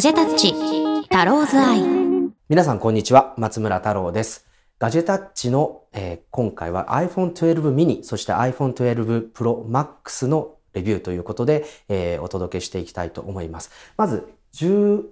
ガジェタッチ太郎ズアイ皆さんこんにちは松村太郎ですガジェタッチの、えー、今回は iPhone12 mini そして iPhone12 Pro Max のレビューということで、えー、お届けしていきたいと思いますまず11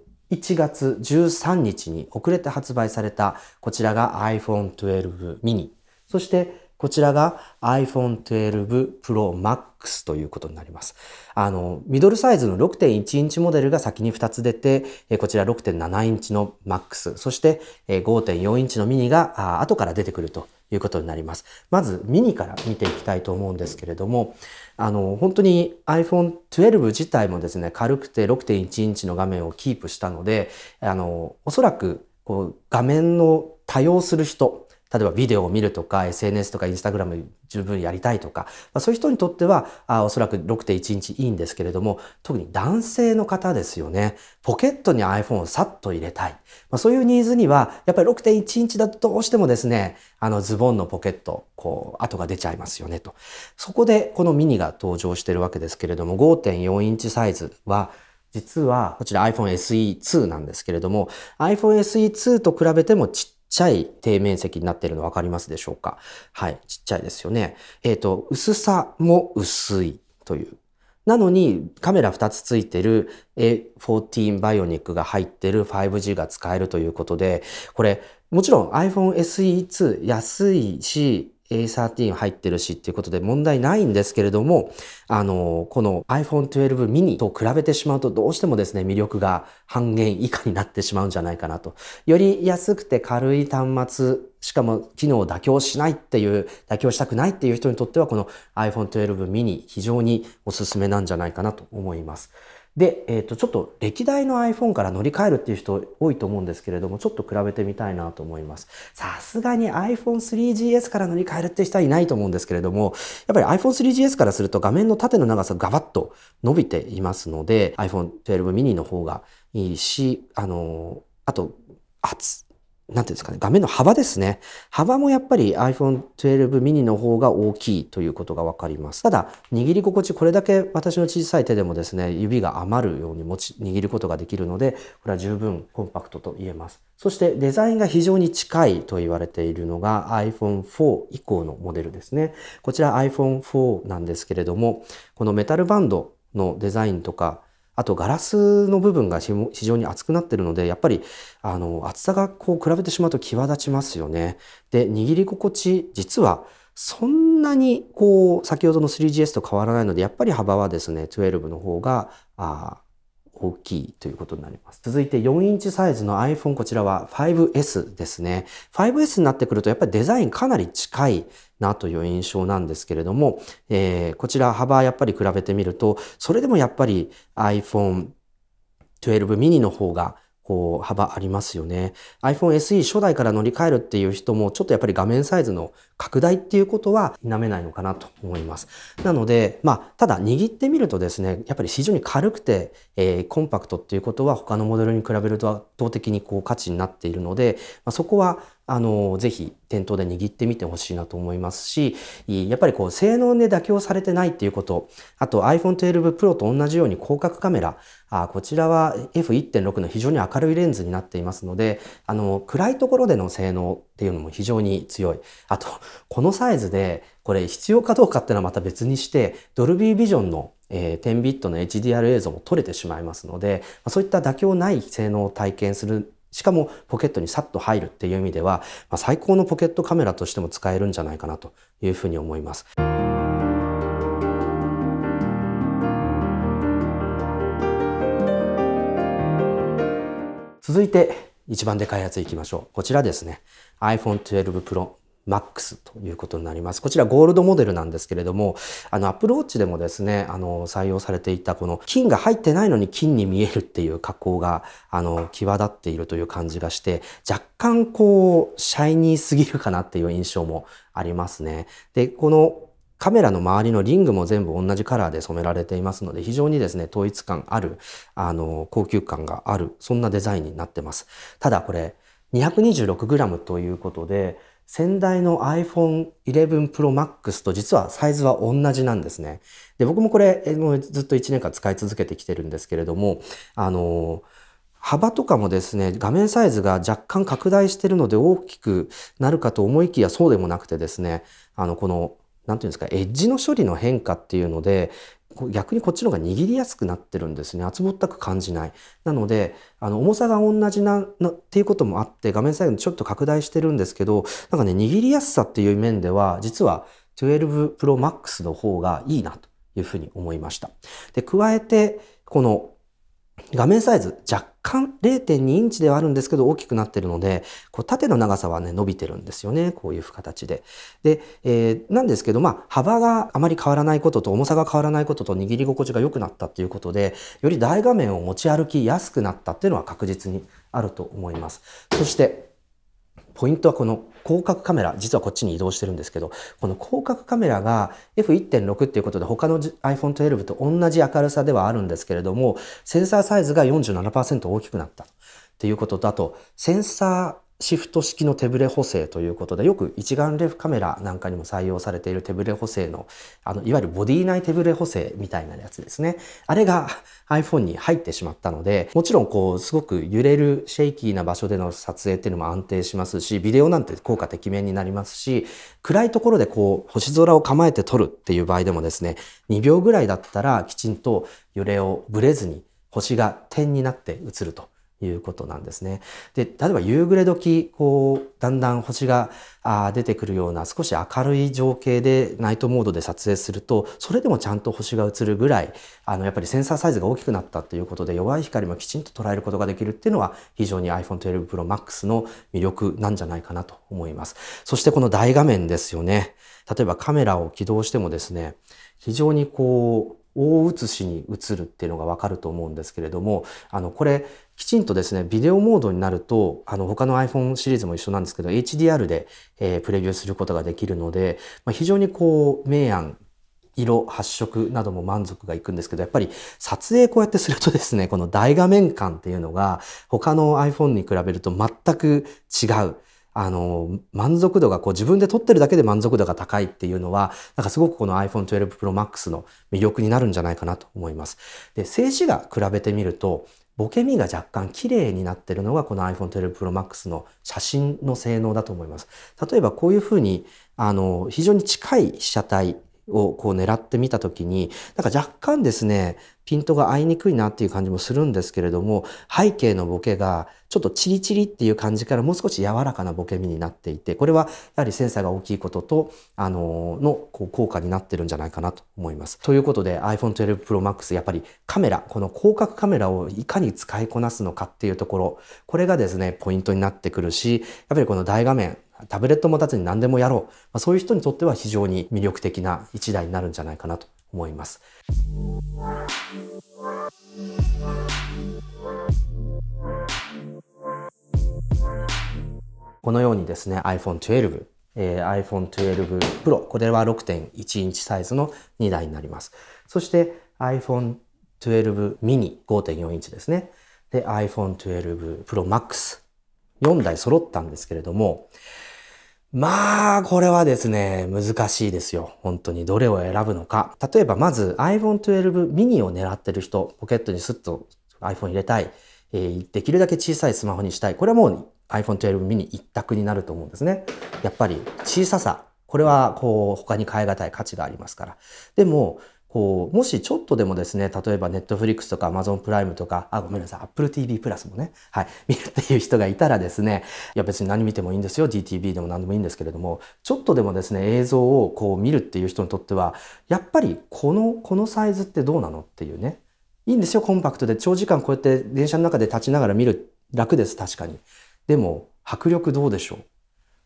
月13日に遅れて発売されたこちらが iPhone12 mini そしてこちらが iPhone 12 Pro Max ということになります。あの、ミドルサイズの6.1インチモデルが先に2つ出て、こちら6.7インチの Max、そして5.4インチのミニが後から出てくるということになります。まずミニから見ていきたいと思うんですけれども、あの、本当に iPhone 12自体もですね、軽くて6.1インチの画面をキープしたので、あの、おそらくこう画面の多用する人、例えばビデオを見るとか SNS とかインスタグラム十分やりたいとか、まあ、そういう人にとってはあおそらく6.1インチいいんですけれども特に男性の方ですよねポケットに iPhone をさっと入れたい、まあ、そういうニーズにはやっぱり6.1インチだとどうしてもですねあのズボンのポケットこう跡が出ちゃいますよねとそこでこのミニが登場してるわけですけれども5.4インチサイズは実はこちら iPhone SE2 なんですけれども iPhone SE2 と比べてもちっちゃい底面積になってるの分かりますでしょうかはい、ちっちゃいですよね。えっ、ー、と、薄さも薄いという。なのにカメラ2つついてる A14 バイオニックが入ってる 5G が使えるということで、これもちろん iPhone SE2 安いし、A13 入ってるしっていうことで問題ないんですけれども、あの、この iPhone 12 mini と比べてしまうとどうしてもですね、魅力が半減以下になってしまうんじゃないかなと。より安くて軽い端末、しかも機能を妥協しないっていう、妥協したくないっていう人にとってはこの iPhone 12 mini 非常におすすめなんじゃないかなと思います。で、えー、とちょっと歴代の iPhone から乗り換えるっていう人多いと思うんですけれども、ちょっと比べてみたいなと思います。さすがに iPhone3GS から乗り換えるって人はいないと思うんですけれども、やっぱり iPhone3GS からすると画面の縦の長さがガバッと伸びていますので、iPhone12 mini の方がいいし、あのあと、厚、なんていうんですかね、画面の幅ですね。幅もやっぱり iPhone 12 mini の方が大きいということがわかります。ただ、握り心地、これだけ私の小さい手でもですね、指が余るように持ち、握ることができるので、これは十分コンパクトと言えます。そしてデザインが非常に近いと言われているのが iPhone4 以降のモデルですね。こちら iPhone4 なんですけれども、このメタルバンドのデザインとか、あとガラスの部分が非常に厚くなってるので、やっぱりあの厚さがこう比べてしまうと際立ちますよね。で、握り心地、実はそんなにこう先ほどの 3GS と変わらないので、やっぱり幅はですね、12の方があ大きいということになります。続いて4インチサイズの iPhone、こちらは 5S ですね。5S になってくるとやっぱりデザインかなり近いなという印象なんですけれども、えー、こちら幅やっぱり比べてみると、それでもやっぱり iPhone 12 mini の方がこう幅ありますよね。iPhone SE 初代から乗り換えるっていう人もちょっとやっぱり画面サイズの拡大っていうことは否めないのかなと思います。なので、まあ、ただ握ってみるとですね、やっぱり非常に軽くて、えー、コンパクトっていうことは他のモデルに比べると圧倒的にこう価値になっているので、まあ、そこはあの、ぜひ店頭で握ってみてほしいなと思いますし、やっぱりこう、性能で妥協されてないっていうこと、あと iPhone 12 Pro と同じように広角カメラ、あこちらは F1.6 の非常に明るいレンズになっていますので、あの、暗いところでの性能っていうのも非常に強い。あと、このサイズで、これ必要かどうかっていうのはまた別にして、ドルビービジョンのえー、10ビットの HDR 映像も撮れてしまいますので、そういった妥協ない性能を体験するしかもポケットにさっと入るっていう意味では、まあ、最高のポケットカメラとしても使えるんじゃないかなというふうに思います。続いて一番で開発いきましょう。こちらですね。iPhone 12 Pro MAX ということになります。こちらゴールドモデルなんですけれども、あの Apple Watch でもですね、あの採用されていたこの金が入ってないのに金に見えるっていう加工があの際立っているという感じがして、若干こうシャイニーすぎるかなっていう印象もありますね。で、このカメラの周りのリングも全部同じカラーで染められていますので、非常にですね、統一感ある、あの、高級感がある、そんなデザインになってます。ただこれ、226g ということで、先代の iPhone 11 Pro Max と実はサイズは同じなんですね。で、僕もこれ、ずっと1年間使い続けてきてるんですけれども、あの幅とかもですね、画面サイズが若干拡大してるので大きくなるかと思いきやそうでもなくてですね、あの、この、なんていうんですか、エッジの処理の変化っていうので、逆にこっちの方が握りやすくなってるんですね厚ぼったく感じないなのであの重さが同じなっていうこともあって画面最後にちょっと拡大してるんですけどなんかね握りやすさっていう面では実は12 Pro Max の方がいいなというふうに思いましたで加えてこの画面サイズ若干0.2インチではあるんですけど大きくなってるので、こう縦の長さはね、伸びてるんですよね。こういう形で。で、えー、なんですけど、まあ、幅があまり変わらないことと重さが変わらないことと握り心地が良くなったっていうことで、より大画面を持ち歩きやすくなったっていうのは確実にあると思います。そして、ポイントはこの広角カメラ、実はこっちに移動してるんですけど、この広角カメラが F1.6 っていうことで他の iPhone 12と同じ明るさではあるんですけれども、センサーサイズが47%大きくなったということだと、センサーシフト式の手ブレ補正ということで、よく一眼レフカメラなんかにも採用されている手ブレ補正の、あの、いわゆるボディ内手ブレ補正みたいなやつですね。あれが iPhone に入ってしまったので、もちろんこう、すごく揺れるシェイキーな場所での撮影っていうのも安定しますし、ビデオなんて効果てきめんになりますし、暗いところでこう、星空を構えて撮るっていう場合でもですね、2秒ぐらいだったらきちんと揺れをブレずに星が点になって映ると。いうことなんですね。で、例えば夕暮れ時、こう、だんだん星があ出てくるような少し明るい情景でナイトモードで撮影すると、それでもちゃんと星が映るぐらい、あの、やっぱりセンサーサイズが大きくなったということで、弱い光もきちんと捉えることができるっていうのは、非常に iPhone 12 Pro Max の魅力なんじゃないかなと思います。そしてこの大画面ですよね。例えばカメラを起動してもですね、非常にこう、大写しに映るっていうのがわかると思うんですけれども、あの、これ、きちんとですね、ビデオモードになると、あの、他の iPhone シリーズも一緒なんですけど、HDR で、えー、プレビューすることができるので、まあ、非常にこう、明暗、色、発色なども満足がいくんですけど、やっぱり撮影こうやってするとですね、この大画面感っていうのが他の iPhone に比べると全く違う。あの、満足度がこう自分で撮ってるだけで満足度が高いっていうのは、なんかすごくこの iPhone 12 Pro Max の魅力になるんじゃないかなと思います。で、静止画比べてみると、ボケ身が若干綺麗になってるのがこの iPhone 12 Pro Max の写真の性能だと思います。例えばこういうふうに、あの、非常に近い被写体をこう狙ってみた時になんか若干ですねピントが合いにくいなっていう感じもするんですけれども背景のボケがちょっとチリチリっていう感じからもう少し柔らかなボケ身になっていてこれはやはりセンサーが大きいこととあののこう効果になってるんじゃないかなと思います。ということで iPhone12 Pro Max やっぱりカメラこの広角カメラをいかに使いこなすのかっていうところこれがですねポイントになってくるしやっぱりこの大画面タブレット持たずに何でもやろう。まあ、そういう人にとっては非常に魅力的な一台になるんじゃないかなと思います。このようにですね、iPhone12、えー、iPhone12 Pro、これは6.1インチサイズの2台になります。そして iPhone12 mini 5.4インチですね。で、iPhone12 Pro Max。4台揃ったんですけれども、まあ、これはですね、難しいですよ。本当にどれを選ぶのか。例えば、まず iPhone 12 mini を狙ってる人、ポケットにスッと iPhone 入れたい、えー、できるだけ小さいスマホにしたい。これはもう iPhone 12 mini 一択になると思うんですね。やっぱり小ささ。これは、こう、他に変え難い価値がありますから。でも、こう、もしちょっとでもですね、例えば Netflix とか Amazon プライムとか、あ、ごめんなさい、Apple TV プラスもね、はい、見るっていう人がいたらですね、いや別に何見てもいいんですよ、DTV でも何でもいいんですけれども、ちょっとでもですね、映像をこう見るっていう人にとっては、やっぱりこの、このサイズってどうなのっていうね、いいんですよ、コンパクトで。長時間こうやって電車の中で立ちながら見る、楽です、確かに。でも、迫力どうでしょ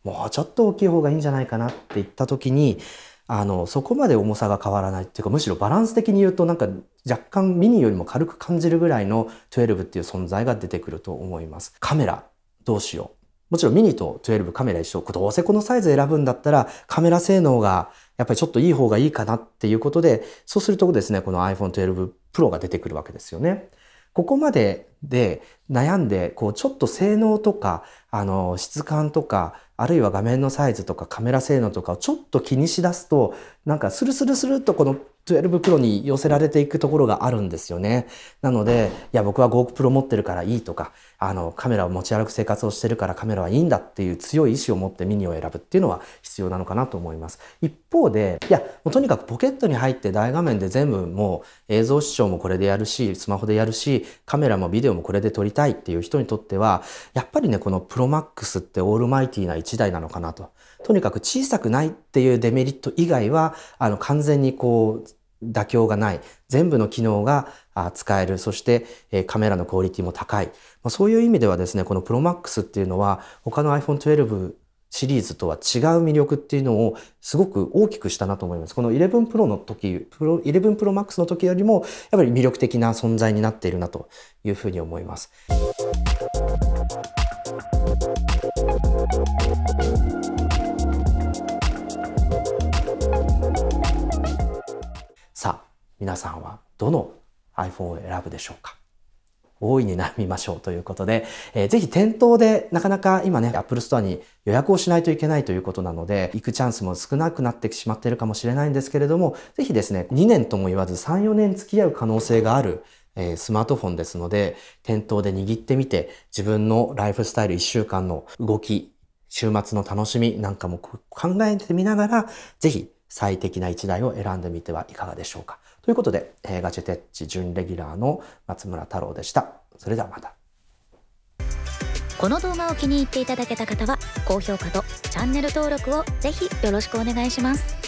うもうちょっと大きい方がいいんじゃないかなって言った時に、あのそこまで重さが変わらないっていうかむしろバランス的に言うとなんか若干ミニよりも軽く感じるぐらいの12っていう存在が出てくると思います。カメラどうしようもちろんミニと12カメラ一緒。どうせこのサイズ選ぶんだったらカメラ性能がやっぱりちょっといい方がいいかなっていうことで、そうするとですね、この iPhone 12 Pro が出てくるわけですよね。ここまでで悩んでこうちょっと性能とかあの質感とかあるいは画面のサイズとかカメラ性能とかをちょっと気にしだすとなんかスルスルスルっとこの12 Pro に寄せられていくところがあるんですよね。なので、いや、僕は GoPro 持ってるからいいとか、あの、カメラを持ち歩く生活をしてるからカメラはいいんだっていう強い意志を持ってミニを選ぶっていうのは必要なのかなと思います。一方で、いや、もうとにかくポケットに入って大画面で全部もう映像視聴もこれでやるし、スマホでやるし、カメラもビデオオもこれで撮りたいっていう人にとっては、やっぱりね、このプロマックスってオールマイティな1台なのかなと。とにかく小さくないっていうデメリット以外は、あの、完全にこう、妥協がない。全部の機能が使える。そして、えカメラのクオリティも高い。まそういう意味ではですね、このプロマックスっていうのは、他の iPhone 12シリーズとは違う魅力っていうのをすごく大きくしたなと思います。この11 Pro の時、プロ11 Pro Max の時よりもやっぱり魅力的な存在になっているなというふうに思います。さあ、皆さんはどの iPhone を選ぶでしょうか大いに悩みましょうということで、えー、ぜひ店頭でなかなか今ね、Apple Store に予約をしないといけないということなので、行くチャンスも少なくなってしまっているかもしれないんですけれども、ぜひですね、2年とも言わず3、4年付き合う可能性があるえスマートフォンですので、店頭で握ってみて、自分のライフスタイル1週間の動き、週末の楽しみなんかも考えてみながら、ぜひ最適な1台を選んでみてはいかがでしょうか。ということで、えー、ガチェテッチ準レギュラーの松村太郎でした。それではまた。この動画を気に入っていただけた方は高評価とチャンネル登録をぜひよろしくお願いします。